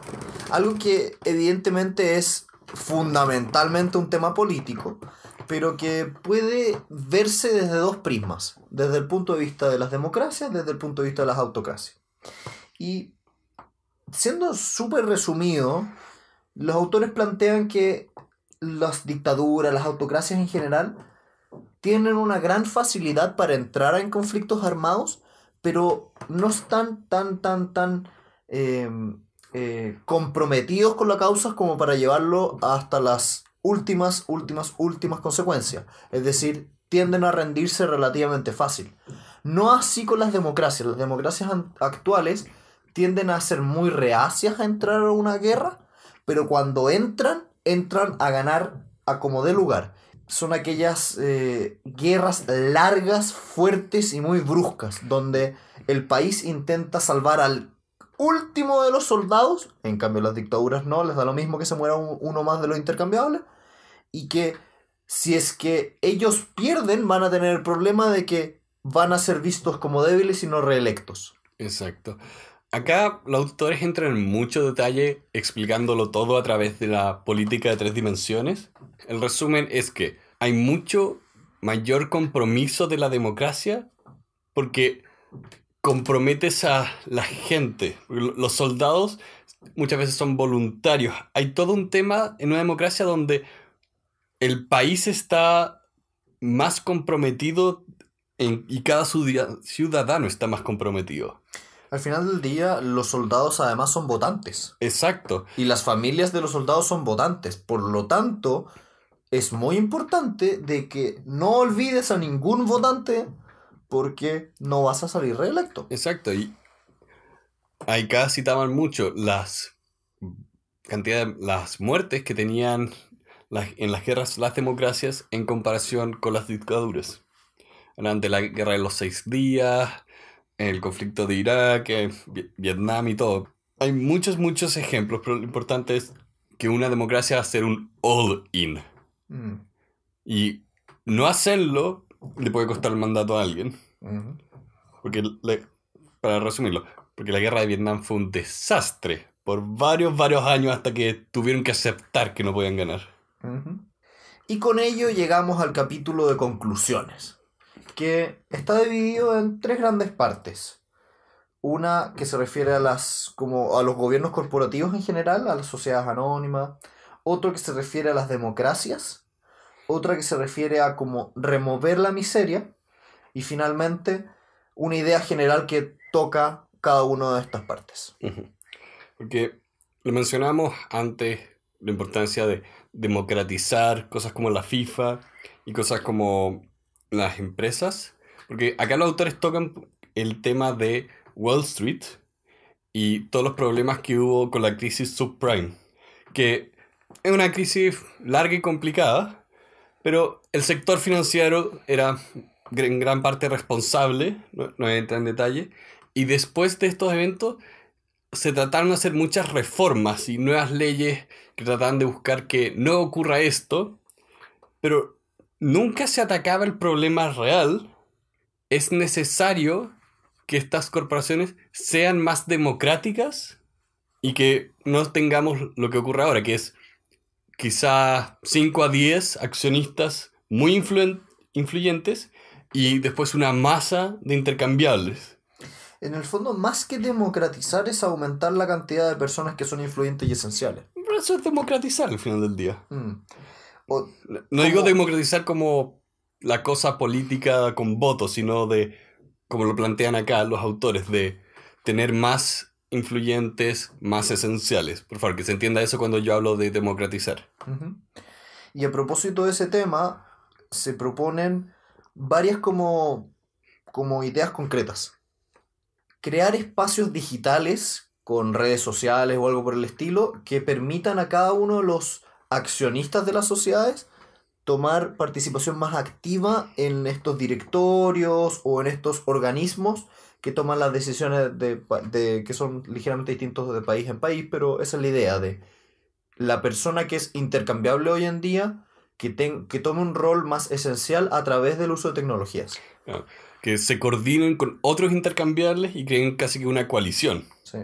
Algo que evidentemente es fundamentalmente un tema político, pero que puede verse desde dos prismas, desde el punto de vista de las democracias, desde el punto de vista de las autocracias. Y siendo súper resumido, los autores plantean que las dictaduras, las autocracias en general, tienen una gran facilidad para entrar en conflictos armados, pero no están tan, tan, tan em, eh, comprometidos con la causa como para llevarlo hasta las últimas, últimas, últimas consecuencias. Es decir, tienden a rendirse relativamente fácil. No así con las democracias. Las democracias actuales tienden a ser muy reacias a entrar a una guerra, pero cuando entran, entran a ganar a como dé lugar son aquellas eh, guerras largas, fuertes y muy bruscas, donde el país intenta salvar al último de los soldados, en cambio las dictaduras no, les da lo mismo que se muera uno más de los intercambiables, y que si es que ellos pierden van a tener el problema de que van a ser vistos como débiles y no reelectos. Exacto. Acá los autores entran en mucho detalle explicándolo todo a través de la política de tres dimensiones. El resumen es que hay mucho mayor compromiso de la democracia porque comprometes a la gente. Los soldados muchas veces son voluntarios. Hay todo un tema en una democracia donde el país está más comprometido y cada ciudadano está más comprometido. Al final del día, los soldados además son votantes. Exacto. Y las familias de los soldados son votantes. Por lo tanto, es muy importante de que no olvides a ningún votante porque no vas a salir reelecto. Exacto. Y acá citaban mucho las cantidad las muertes que tenían en las guerras las democracias en comparación con las dictaduras. Durante la guerra de los seis días, el conflicto de Irak, eh, Vietnam y todo. Hay muchos, muchos ejemplos, pero lo importante es que una democracia va a ser un all-in. Mm. Y no hacerlo le puede costar el mandato a alguien. Porque, para resumirlo, porque la guerra de Vietnam fue un desastre por varios, varios años hasta que tuvieron que aceptar que no podían ganar. Y con ello llegamos al capítulo de conclusiones que está dividido en tres grandes partes. Una que se refiere a, las, como a los gobiernos corporativos en general, a las sociedades anónimas. Otro que se refiere a las democracias. Otra que se refiere a como remover la miseria. Y finalmente, una idea general que toca cada una de estas partes. Porque lo mencionamos antes, la importancia de democratizar cosas como la FIFA y cosas como las empresas, porque acá los autores tocan el tema de Wall Street y todos los problemas que hubo con la crisis subprime, que es una crisis larga y complicada, pero el sector financiero era en gran parte responsable, no, entra en detalle, y después de estos eventos se trataron de hacer muchas reformas y nuevas leyes que trataban de buscar que no ocurra esto, pero nunca se atacaba el problema real, es necesario que estas corporaciones sean más democráticas y que no tengamos lo que ocurre ahora, que es quizá 5 a 10 accionistas muy influyentes y después una masa de intercambiables. En el fondo, más que democratizar es aumentar la cantidad de personas que son influyentes y esenciales. eso es democratizar al final del día. Mm. Pues, no digo democratizar como la cosa política con votos, sino de, como lo plantean acá los autores, de tener más influyentes, más esenciales. Por favor, que se entienda eso cuando yo hablo de democratizar. Y a propósito de ese tema, se proponen varias como, como ideas concretas. Crear espacios digitales con redes sociales o algo por el estilo que permitan a cada uno de los accionistas de las sociedades tomar participación más activa en estos directorios o en estos organismos que toman las decisiones de, que son ligeramente distintos de país en país, pero esa es la idea de la persona que es intercambiable hoy en día, que, que tome un rol más esencial a través del uso de tecnologías. Ah, que se coordinen con otros intercambiables y creen casi que una coalición. Sí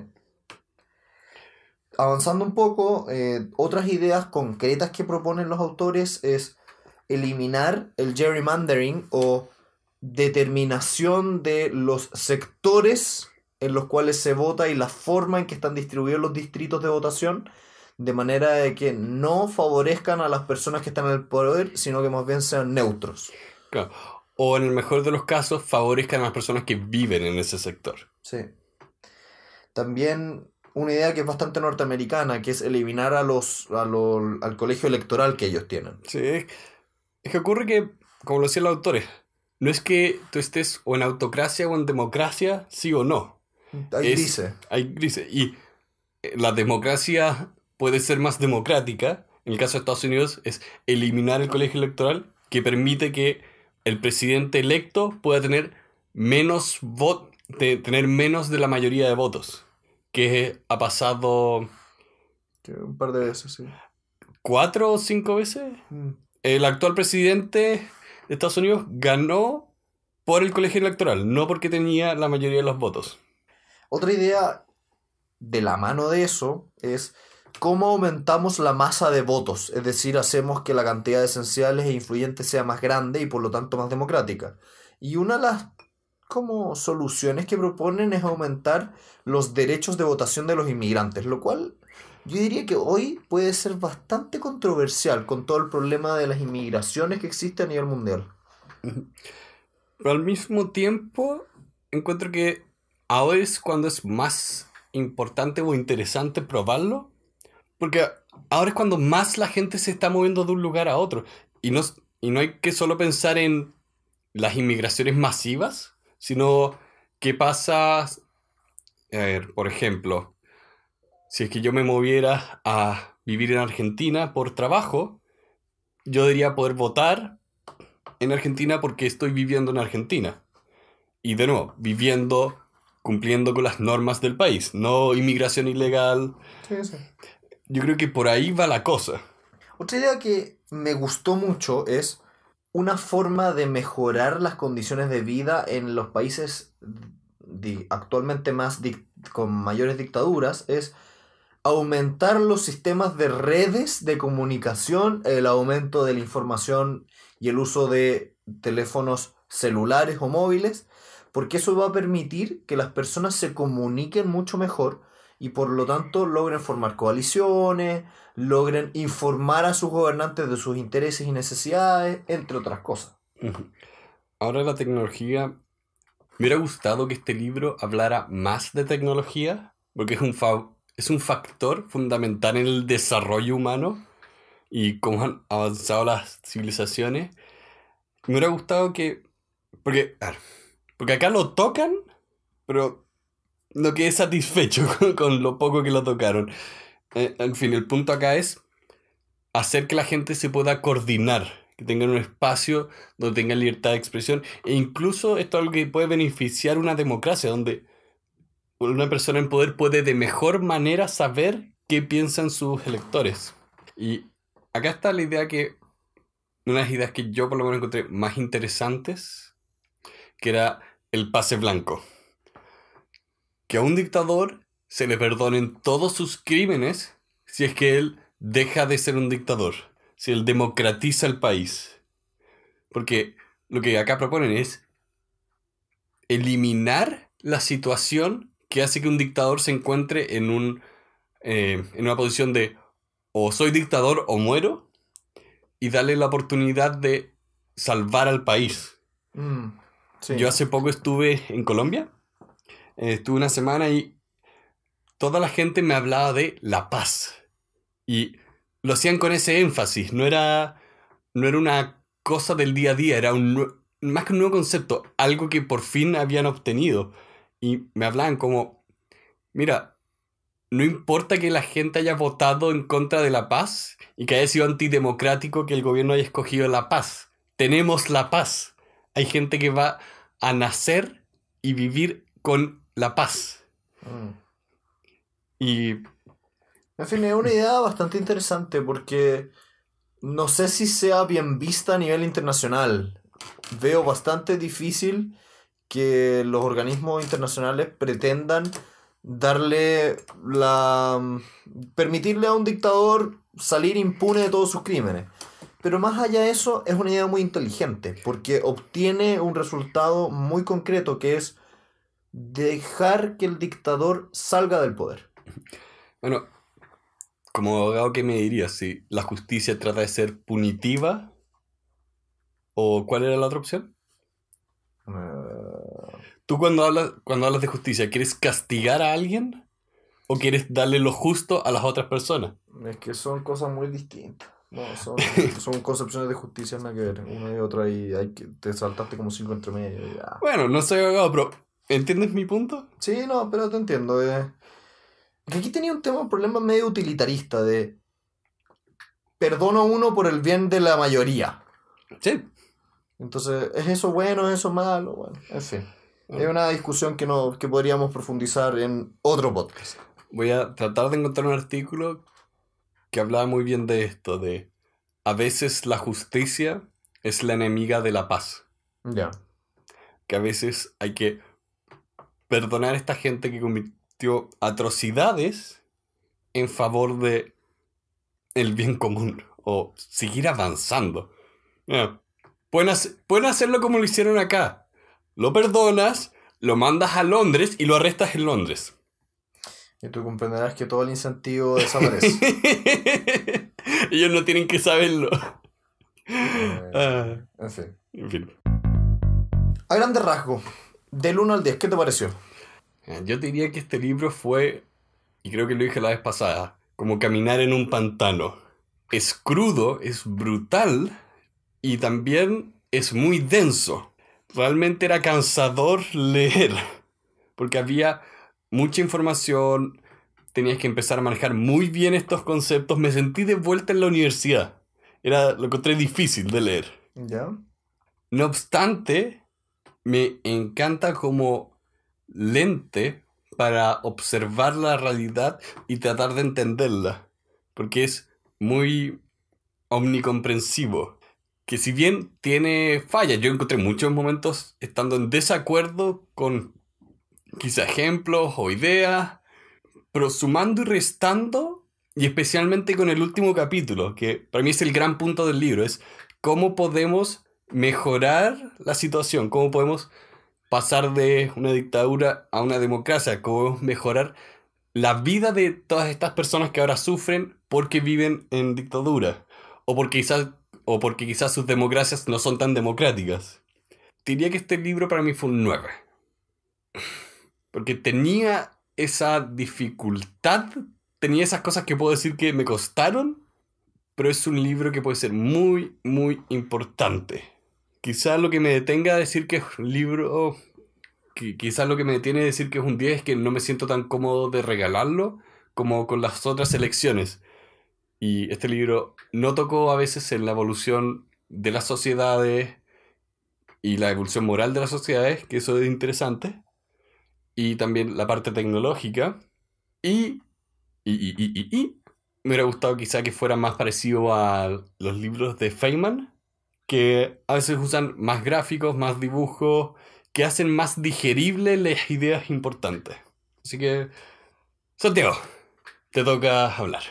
avanzando un poco, eh, otras ideas concretas que proponen los autores es eliminar el gerrymandering o determinación de los sectores en los cuales se vota y la forma en que están distribuidos los distritos de votación, de manera de que no favorezcan a las personas que están en el poder, sino que más bien sean neutros. O en el mejor de los casos, favorezcan a las personas que viven en ese sector. Sí. También una idea que es bastante norteamericana, que es eliminar a los, a al colegio electoral que ellos tienen. Sí, es que ocurre que, como lo decían los autores, no es que tú estés o en autocracia o en democracia, sí o no. Ahí dice. Ahí Y eh, la democracia puede ser más democrática, en el caso de Estados Unidos, es eliminar el colegio electoral que permite que el presidente electo pueda tener menos, tener menos de la mayoría de votos que ha pasado... Un par de veces, sí. ¿Cuatro o cinco veces? Mm. El actual presidente de Estados Unidos ganó por el colegio electoral, no porque tenía la mayoría de los votos. Otra idea de la mano de eso es cómo aumentamos la masa de votos, es decir, hacemos que la cantidad de esenciales e influyentes sea más grande y por lo tanto más democrática. Y una de las como soluciones que proponen es aumentar los derechos de votación de los inmigrantes, lo cual yo diría que hoy puede ser bastante controversial con todo el problema de las inmigraciones que existe a nivel mundial. Pero al mismo tiempo, encuentro que ahora es cuando es más importante o interesante probarlo, porque ahora es cuando más la gente se está moviendo de un lugar a otro. Y no, y no hay que solo pensar en las inmigraciones masivas, sino qué pasa, a ver, por ejemplo, si es que yo me moviera a vivir en Argentina por trabajo, yo diría poder votar en Argentina porque estoy viviendo en Argentina. Y de nuevo, viviendo, cumpliendo con las normas del país, no inmigración ilegal. Yo creo que por ahí va la cosa. Otra idea que me gustó mucho es una forma de mejorar las condiciones de vida en los países actualmente más con mayores dictaduras es aumentar los sistemas de redes de comunicación, el aumento de la información y el uso de teléfonos celulares o móviles, porque eso va a permitir que las personas se comuniquen mucho mejor y por lo tanto logren formar coaliciones, logren informar a sus gobernantes de sus intereses y necesidades, entre otras cosas. Ahora la tecnología... Me hubiera gustado que este libro hablara más de tecnología, porque es un, es un factor fundamental en el desarrollo humano y cómo han avanzado las civilizaciones. Me hubiera gustado que... Porque, porque acá lo tocan, pero no quedé satisfecho *laughs* con lo poco que lo tocaron en eh, fin, el punto acá es hacer que la gente se pueda coordinar, que tengan un espacio donde tenga libertad de expresión. E incluso esto es algo que puede beneficiar una democracia, donde una persona en poder puede de mejor manera saber qué piensan sus electores. Y acá está la idea que, Una de las ideas que yo por lo menos encontré más interesantes, que era el pase blanco. Que a un dictador se le perdonen todos sus crímenes si es que él deja de ser un dictador, si él democratiza el país. Porque lo que acá proponen es eliminar la situación que hace que un dictador se encuentre en, un, eh, en una posición de o soy dictador o muero y darle la oportunidad de salvar al país. Mm, Yo hace poco estuve en Colombia, eh, estuve una semana y toda la gente me hablaba de la paz. Y lo hacían con ese énfasis, no era, no era una cosa del día a día, era un, más que un nuevo concepto, algo que por fin habían obtenido. Y me hablaban como, mira, no importa que la gente haya votado en contra de la paz y que haya sido antidemocrático que el gobierno haya escogido la paz. Tenemos la paz. Hay gente que va a nacer y vivir con la paz. Mm. Y. En fin, es una idea bastante interesante porque no sé si sea bien vista a nivel internacional. Veo bastante difícil que los organismos internacionales pretendan darle la. permitirle a un dictador salir impune de todos sus crímenes. Pero más allá de eso, es una idea muy inteligente, porque obtiene un resultado muy concreto que es dejar que el dictador salga del poder. Bueno, como abogado, ¿qué me dirías? ¿Si la justicia trata de ser punitiva? ¿O cuál era la otra opción? Eh. ¿Tú cuando hablas, cuando hablas de justicia, quieres castigar a alguien? ¿O quieres darle lo justo a las otras personas? Es que son cosas muy distintas. No, son, *laughs* son concepciones de justicia nada que ver, una y otra, y hay que, te saltaste como cinco entre medio. Bueno, no soy abogado, pero ¿entiendes mi punto? Sí, no, pero te entiendo. Eh que aquí tenía un tema, un problema medio utilitarista de perdono a uno por el bien de la mayoría. Sí. Entonces, ¿es eso bueno? ¿Es eso malo? en fin. Mm. Es una discusión que, no, que podríamos profundizar en otro podcast. Voy a tratar de encontrar un artículo que hablaba muy bien de esto, de a veces la justicia es la enemiga de la paz. Ya. Que a veces hay que perdonar a esta gente que, atrocidades en favor de el bien común o seguir avanzando. Pueden, hacerlo como lo hicieron acá. Lo perdonas, lo mandas a Londres y lo arrestas en Londres. Y tú comprenderás que todo el incentivo desaparece. *laughs* Ellos no tienen que saberlo. Eh, ah. en, fin. A grande rasgo, del 1 al 10, ¿qué te pareció? Yo diría que este libro fue, y creo que lo dije la vez pasada, como caminar en un pantano. Es crudo, es brutal y también es muy denso. Realmente era cansador *laughs* leer, porque había mucha información, tenías que empezar a manejar muy bien estos conceptos. Me sentí de vuelta en la universidad. Era lo que encontré difícil de leer. No obstante, me encanta como lente para observar la realidad y tratar de entenderla, porque es muy omnicomprensivo, que si bien tiene fallas, yo encontré muchos momentos estando en desacuerdo con quizá ejemplos o ideas, pero sumando y restando, y especialmente con el último capítulo, que para mí es el gran punto del libro, es cómo podemos mejorar la situación, cómo podemos pasar de una dictadura a una democracia, cómo mejorar la vida de todas estas personas que ahora sufren porque viven en dictadura o porque quizás, o porque quizás sus democracias no son tan democráticas. Diría que este libro para mí fue un 9. Porque tenía esa dificultad, tenía esas cosas que puedo decir que me costaron, pero es un libro que puede ser muy, muy importante. Quizás lo que me detenga a decir que es un libro, quizás lo que me detiene a decir que es un 10 es que no me siento tan cómodo de regalarlo como con las otras selecciones. Y este libro no tocó a veces en la evolución de las sociedades y la evolución moral de las sociedades, que eso es interesante, y también la parte tecnológica, y, y, y, y me hubiera gustado quizá que fuera más parecido a los libros de Feynman, que a veces usan más gráficos, más dibujos, que hacen más digeribles las ideas importantes. Así que, Santiago, te toca hablar.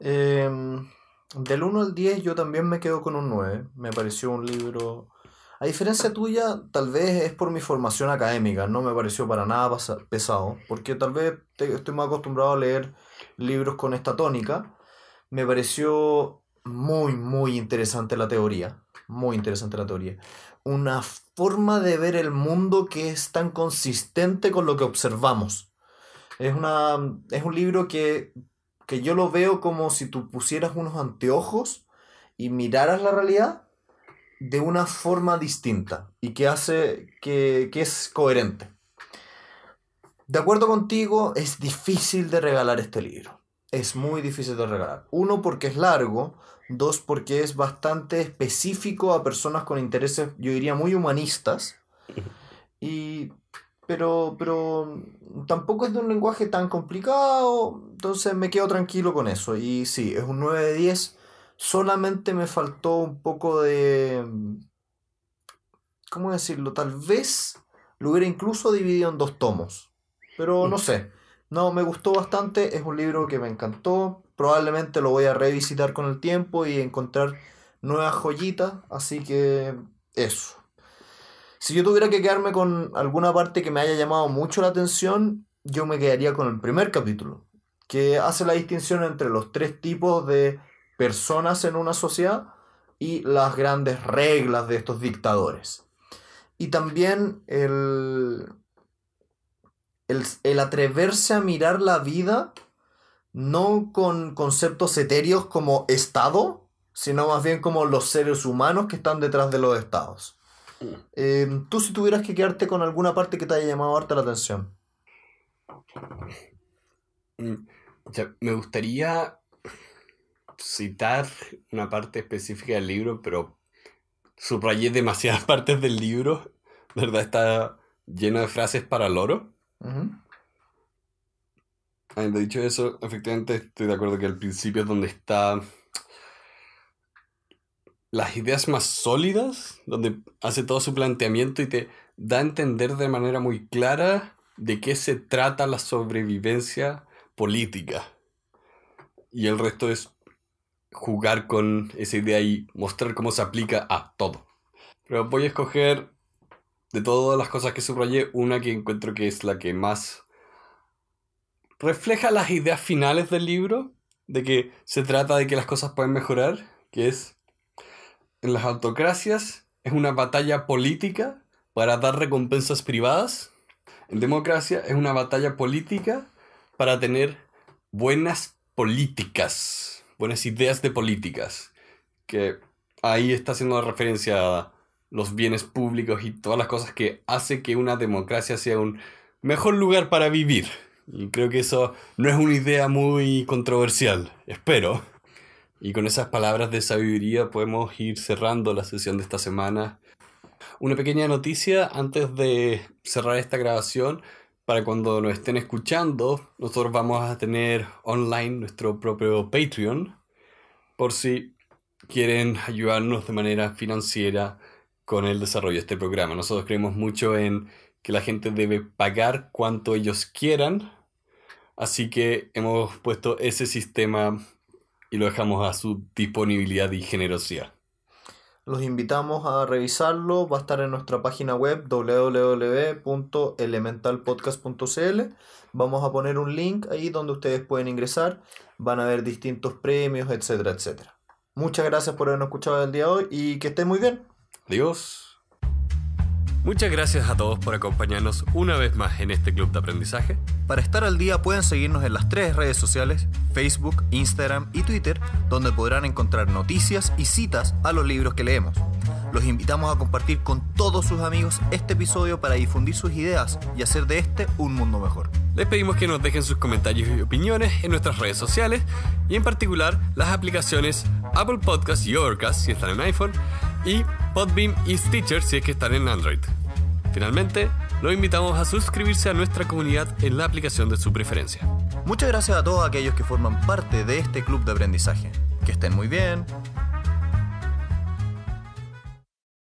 Em, del 1 al 10 yo también me quedo con un 9. Me pareció un libro... A diferencia tuya, tal vez es por mi formación académica, no me pareció para nada pesado, porque tal vez estoy más acostumbrado a leer libros con esta tónica. Me pareció muy, muy interesante la teoría. Muy interesante la teoría. Una forma de ver el mundo que es tan consistente con lo que observamos. Es, una, mm, es un libro que, que yo lo veo como si tú pusieras unos anteojos y miraras la realidad de una forma distinta y que hace que, que es coherente. De acuerdo contigo, es difícil de regalar este libro. Es muy difícil de regalar. Uno porque es largo, Dos, porque es bastante específico a personas con intereses, yo diría, muy humanistas. Y, pero, pero tampoco es de un lenguaje tan complicado, entonces me quedo tranquilo con eso. Y sí, es un 9 de 10. Solamente me faltó un poco de... ¿Cómo decirlo? Tal vez lo hubiera incluso dividido en dos tomos. Pero no sé. No, me gustó bastante. Es un libro que me encantó probablemente lo voy a revisitar con el tiempo y encontrar nuevas joyitas, así que eso. Si yo tuviera que quedarme con alguna parte que me haya llamado mucho la atención, yo me quedaría con el primer capítulo, que hace la distinción entre los tres tipos de personas en una sociedad y las grandes reglas de estos dictadores. Y también el, el, el atreverse a mirar la vida no con conceptos etéreos como Estado, sino más bien como los seres humanos que están detrás de los estados. Eh, tú si tuvieras que quedarte con alguna parte que te haya llamado harta la atención. Mm, me gustaría citar una parte específica del libro, pero subrayé demasiadas *laughs* partes del libro, ¿verdad? Está lleno de frases para el oro. Habiendo dicho eso, efectivamente estoy de acuerdo que al principio es donde está las ideas más sólidas, donde hace todo su planteamiento y te da a entender de manera muy clara de qué se trata la sobrevivencia política. Y el resto es jugar con esa idea y mostrar cómo se aplica a todo. Pero voy a escoger de todas las cosas que subrayé, una que encuentro que es la que más refleja las ideas finales del libro, de que se trata de que las cosas pueden mejorar, que es, en las autocracias es una batalla política para dar recompensas privadas, en democracia es una batalla política para tener buenas políticas, buenas ideas de políticas, que ahí está haciendo referencia a los bienes públicos y todas las cosas que hace que una democracia sea un mejor lugar para vivir. Y creo que eso no es una idea muy controversial, espero. Y con esas palabras de sabiduría podemos ir cerrando la sesión de esta semana. Una pequeña noticia antes de cerrar esta grabación. Para cuando nos estén escuchando, nosotros vamos a tener online nuestro propio Patreon por si quieren ayudarnos de manera financiera con el desarrollo de este programa. Nosotros creemos mucho en que la gente debe pagar cuanto ellos quieran. Así que hemos puesto ese sistema y lo dejamos a su disponibilidad y generosidad. Los invitamos a revisarlo, va a estar en nuestra página web www.elementalpodcast.cl. Vamos a poner un link ahí donde ustedes pueden ingresar, van a ver distintos premios, etcétera, etcétera. Muchas gracias por habernos escuchado el día de hoy y que estén muy bien. Adiós. Muchas gracias a todos por acompañarnos una vez más en este club de aprendizaje. Para estar al día pueden seguirnos en las tres redes sociales, Facebook, Instagram y Twitter, donde podrán encontrar noticias y citas a los libros que leemos. Los invitamos a compartir con todos sus amigos este episodio para difundir sus ideas y hacer de este un mundo mejor. Les pedimos que nos dejen sus comentarios y opiniones en nuestras redes sociales y en particular las aplicaciones Apple podcast y Orcas si están en iPhone y Podbeam y Stitcher si es que están en Android. Finalmente, los invitamos a suscribirse a nuestra comunidad en la aplicación de su preferencia. Muchas gracias a todos aquellos que forman parte de este club de aprendizaje. Que estén muy bien.